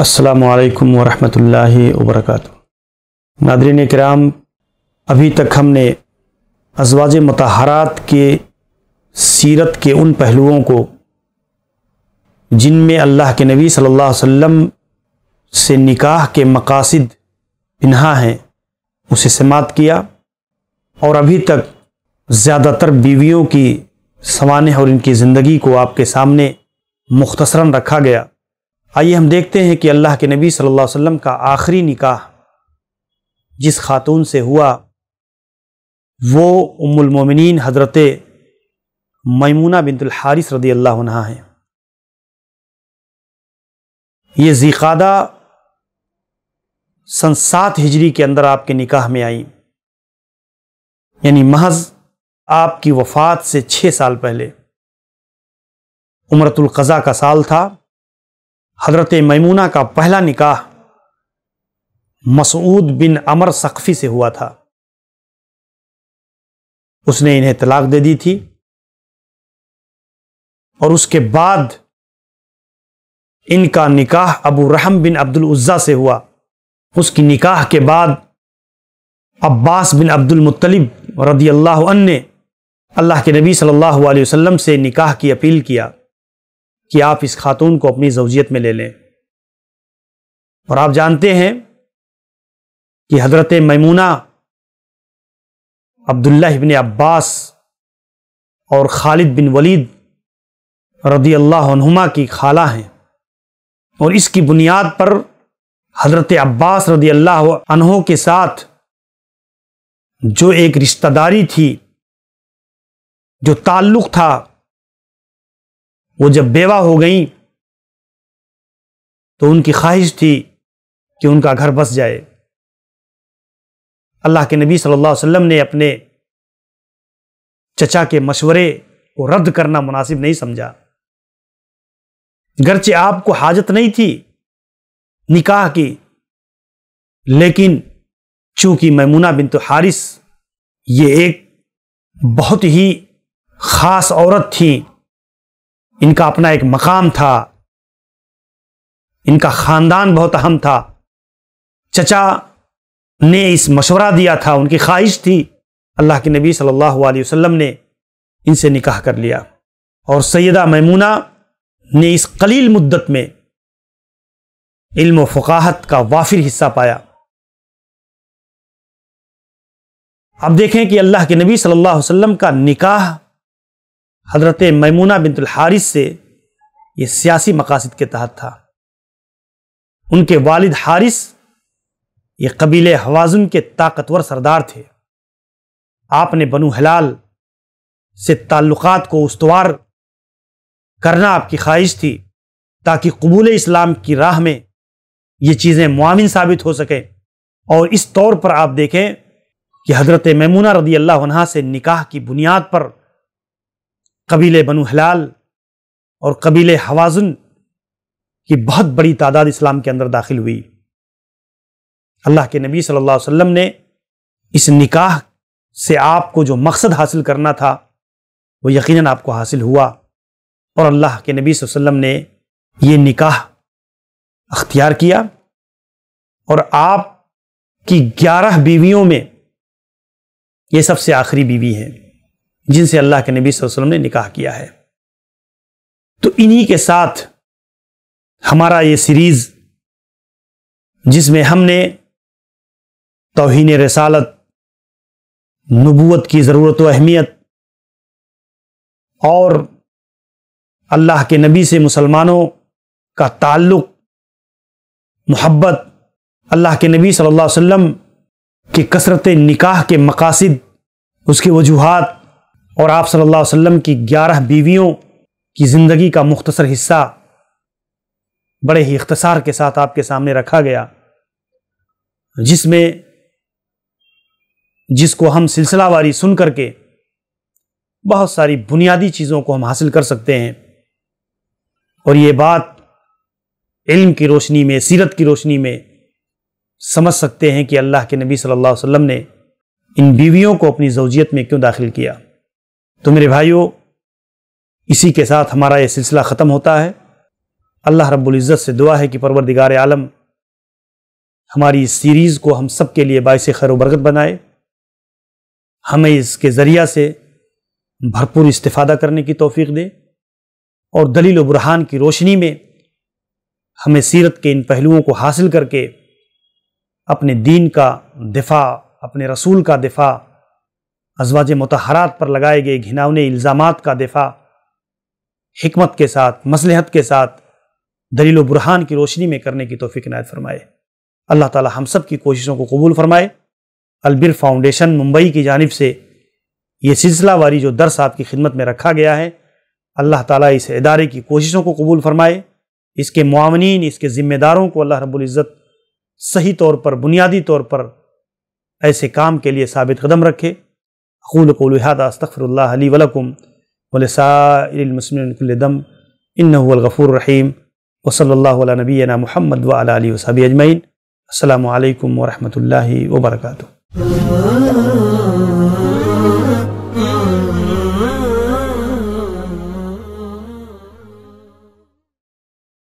असलकम वरहमल वबरक नादरीन कराम अभी तक हमने अजवाज मतहरात के सीरत के उन पहलुओं को जिनमें अल्लाह के नबी सल्लल्लाहु अलैहि वसल्लम से निकाह के मकासद पिना हैं उसे समात किया और अभी तक ज़्यादातर बीवियों की सवान और इनकी ज़िंदगी को आपके सामने मुख्तसरा रखा गया आइए हम देखते हैं कि अल्लाह के नबी सल्लल्लाहु अलैहि वसल्लम का आखिरी निकाह जिस खातून से हुआ वो उम्मुलमोमिन हज़रत मैमूना बिनतुल हारिस रदी अल्लाह उन्हा हैं ये जीकादा सन सात हिजरी के अंदर आपके निकाह में आई यानी महज आपकी वफात से छः साल पहले उमरतुल्कज़ा का साल था हज़रत मैमूना का पहला निकाह मसूद बिन अमर सख्फी से हुआ था उसने इन्हें तलाक दे दी थी और उसके बाद इनका निकाह अबू रहम बिन अब्दुल उज़्ज़ा से हुआ उसकी निकाह के बाद अब्बास बिन अब्दुल मुत्तलिब रदी अल्लाह ने अल्लाह के नबी सल्लल्लाहु अलैहि वसल्लम से निकाह की अपील किया कि आप इस खातून को अपनी जवजियत में ले लें और आप जानते हैं कि हजरत ममूना अब्दुल्ला बिन अब्बास और खालिद बिन वलीद रदी अल्लाहुमा की खाला हैं और इसकी बुनियाद पर हजरत अब्बास रदी अल्लाह अनहों के साथ जो एक रिश्तेदारी थी जो ताल्लुक़ था वो जब बेवा हो गई तो उनकी ख्वाहिश थी कि उनका घर बस जाए अल्लाह के नबी सल्लल्लाहु अलैहि वसल्लम ने अपने चचा के मशवरे को रद्द करना मुनासिब नहीं समझा गरचे आपको हाजत नहीं थी निकाह की लेकिन चूंकि मैमूना बिन तो हारिस ये एक बहुत ही ख़ास औरत थी इनका अपना एक मकाम था इनका खानदान बहुत अहम था चचा ने इस मशवरा दिया था उनकी ख्वाहिश थी अल्लाह के नबी सल्लल्लाहु अलैहि वसल्लम ने इनसे निकाह कर लिया और सैदा मैमूना ने इस कलील मुद्दत में इल्म फ़काहत का वाफिर हिस्सा पाया अब देखें कि अल्लाह के नबी सल्लल्लाहु अलैहि वसल्लम का निकाह हजरत ममूना बिनतुल हारिस से ये सियासी मकासद के तहत था उनके वालिद हारिस ये कबीले हवाजुन के ताकतवर सरदार थे आपने बनु हलाल से ताल्लुकात को उसवार करना आपकी ख्वाहिश थी ताकि कबूल इस्लाम की राह में ये चीज़ें मुआविन साबित हो सकें और इस तौर पर आप देखें कि हज़रत ममूना रदी अल्लाह से निकाह की बुनियाद पर कबीले बनु हलाल और कबीले हवाजुन की बहुत बड़ी तादाद इस्लाम के अंदर दाखिल हुई अल्लाह के नबी सल्लल्लाहु अलैहि वसल्लम ने इस निकाह से आपको जो मकसद हासिल करना था वो यकीनन आपको हासिल हुआ और अल्लाह के नबी वसल्लम ने ये निकाह अख्तियार किया और आप की ग्यारह बीवियों में ये सबसे आखिरी बीवी है जिनसे अल्लाह के नबी वसल्लम ने निकाह किया है तो इन्हीं के साथ हमारा ये सीरीज जिसमें हमने तोहन रसालत नबूत की ज़रूरत व अहमियत और अल्लाह के नबी से मुसलमानों का ताल्लुक मोहब्बत अल्लाह के नबी सल्लल्लाहु अलैहि वसल्लम की कसरत निकाह के मकासद उसके वजूहत और आप सल्लल्लाहु अलैहि वसल्लम की ग्यारह बीवियों की ज़िंदगी का मुख्तसर हिस्सा बड़े ही इख्तसार के साथ आपके सामने रखा गया जिसमें जिसको हम सिलसिलावारी सुन करके बहुत सारी बुनियादी चीज़ों को हम हासिल कर सकते हैं और ये बात इल्म की रोशनी में सीरत की रोशनी में समझ सकते हैं कि अल्लाह के नबी सल्लल्लाहु अलैहि वसल्लम ने इन बीवियों को अपनी जोजियत में क्यों दाखिल किया तो मेरे भाइयों इसी के साथ हमारा ये सिलसिला ख़त्म होता है अल्लाह रब्बुल इज़्ज़त से दुआ है कि परवरदिगार आलम हमारी इस सीरीज़ को हम सब के लिए बायस खैर बरकत बनाए हमें इसके ज़रिया से भरपूर इस्तफादा करने की तोफ़ी दे और दलील बुरहान की रोशनी में हमें सीरत के इन पहलुओं को हासिल करके अपने दीन का दिफा अपने रसूल का दिफा अजवाज मतहरात पर लगाए गए घिनावने इल्ज़ाम का दिफा हमत के साथ मसलहत के साथ दलील बुरहान की रोशनी में करने की तोफ़ी नायत फरमाए अल्लाह ताली हम सब की कोशिशों को कबूल फरमाए अलबिर फाउंडेशन मुंबई की जानब से ये सिलसिलावारी जो दर्स आपकी खिदमत में रखा गया है अल्लाह ताली इस इदारे की कोशिशों को कबूल फरमाए इसके मामनिन इसके ज़िम्मेदारों को अल्लाह रबुल्ज़त सही तौर पर बुनियादी तौर पर ऐसे काम के लिए साबित कदम रखे أقول قولي هذا أستغفر الله لي ولكم ولسائر المسلمين من كل ذنب إنه هو الغفور الرحيم وصلى الله على نبينا محمد وعلى آله وصحبه أجمعين السلام عليكم ورحمة الله وبركاته